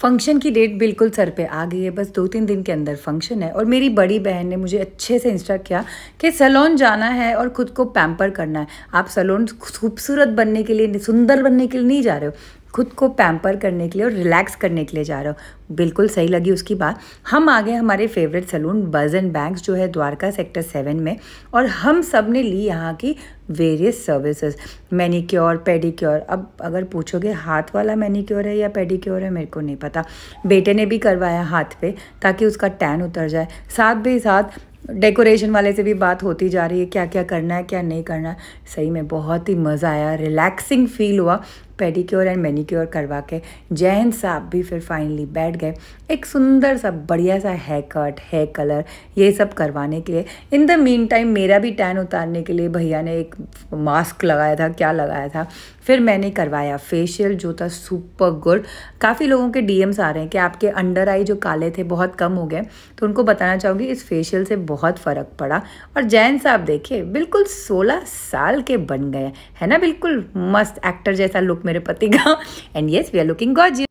function की date बिल्कुल sir पे आ गई है बस दो तीन दिन के अंदर फंक्शन है और मेरी बड़ी बहन ने मुझे अच्छे से इंस्ट्रक्ट किया कि सलोन जाना है और ख़ुद को पैम्पर करना है आप सलोन खूबसूरत बनने के लिए सुंदर बनने के लिए नहीं जा रहे हो खुद को पैम्पर करने के लिए और रिलैक्स करने के लिए जा रहे हो बिल्कुल सही लगी उसकी बात हम आ गए हमारे favourite salon buzz and banks जो है द्वारका सेक्टर सेवन में और हम सब ने ली यहाँ की वेरियस सर्विसेज मैनीक्योर पेडिक्योर अब अगर पूछोगे हाथ वाला मैनीक्योर है या पेडिक्योर है मेरे को नहीं पता बेटे ने भी करवाया हाथ पे ताकि उसका टैन उतर जाए साथ भी साथ डेकोरेशन वाले से भी बात होती जा रही है क्या क्या करना है क्या नहीं करना है सही में बहुत ही मज़ा आया रिलैक्सिंग फील हुआ पेडिक्योर एंड मैनिक्योर करवा के जैन साहब भी फिर फाइनली बैठ गए एक सुंदर सा बढ़िया सा हेयर कट हेयर कलर ये सब करवाने के लिए इन द मीन टाइम मेरा भी टैन उतारने के लिए भैया ने एक मास्क लगाया था क्या लगाया था फिर मैंने करवाया फेशियल जो था सुपर गुड काफ़ी लोगों के डीएम्स आ रहे हैं कि आपके अंडर आई जो काले थे बहुत कम हो गए तो उनको बताना चाहूँगी इस फेशियल से बहुत फ़र्क पड़ा और जैन साहब देखिए बिल्कुल सोलह साल के बन गए है ना बिल्कुल मस्त एक्टर जैसा लुक मेरे पति का and yes we are looking gorgeous